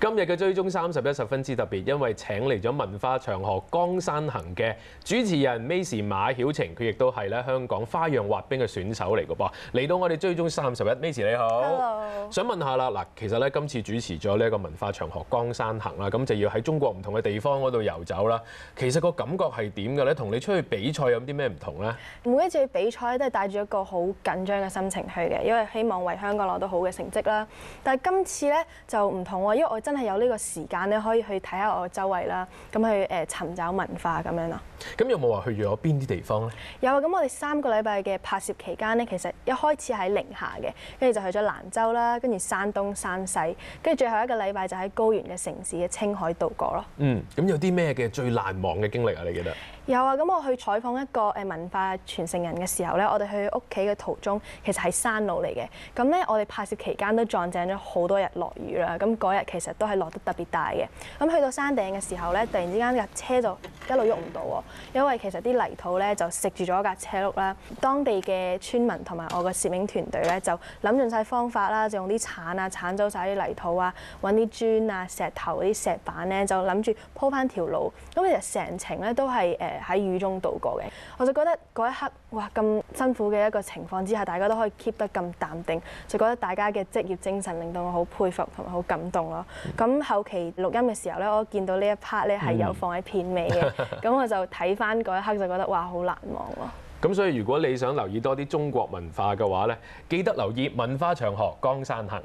今日嘅追蹤三十一十分之特別，因為請嚟咗文化長河《江山行》嘅主持人 m a c y 馬曉晴，佢亦都係咧香港花樣滑冰嘅選手嚟嘅噃。嚟到我哋追蹤三十一 m a c y 你好。Hello。想問下啦，嗱，其實咧今次主持咗呢一個文化長河《江山行》啦，咁就要喺中國唔同嘅地方嗰度遊走啦。其實個感覺係點嘅咧？同你出去比賽有啲咩唔同咧？每一次去比賽都係帶住一個好緊張嘅心情去嘅，因為希望為香港攞到好嘅成績啦。但係今次咧就唔同喎，因為我真。真係有呢個時間咧，可以去睇下我周圍啦，咁去誒尋找文化咁樣咯。咁有冇話去咗邊啲地方咧？有啊，咁我哋三個禮拜嘅拍攝期間咧，其實一開始喺寧夏嘅，跟住就去咗蘭州啦，跟住山東、山西，跟住最後一個禮拜就喺高原嘅城市嘅青海度過咯。嗯，咁有啲咩嘅最難忘嘅經歷啊？你記得？有啊，咁我去採訪一個誒文化傳承人嘅時候咧，我哋去屋企嘅途中其實係山路嚟嘅，咁咧我哋拍攝期間都撞正咗好多日落雨啦，咁嗰日其實。都係落得特別大嘅，咁去到山頂嘅時候咧，突然之間架車就～一路喐唔到喎，因為其實啲泥土咧就食住咗架車碌啦。當地嘅村民同埋我個攝影團隊咧就諗盡晒方法啦，就用啲鏟啊鏟走晒啲泥土啊，揾啲磚啊、石頭嗰啲石板咧就諗住鋪翻條路。咁其實成程咧都係誒喺雨中度過嘅。我就覺得嗰一刻哇咁辛苦嘅一個情況之下，大家都可以 keep 得咁淡定，就覺得大家嘅職業精神令到我好佩服同埋好感動咯。咁後期錄音嘅時候咧，我見到呢一 part 咧係有放喺片尾嘅。咁我就睇翻嗰一刻就覺得哇好難忘咯！咁所以如果你想留意多啲中國文化嘅話咧，記得留意文化長河江山行。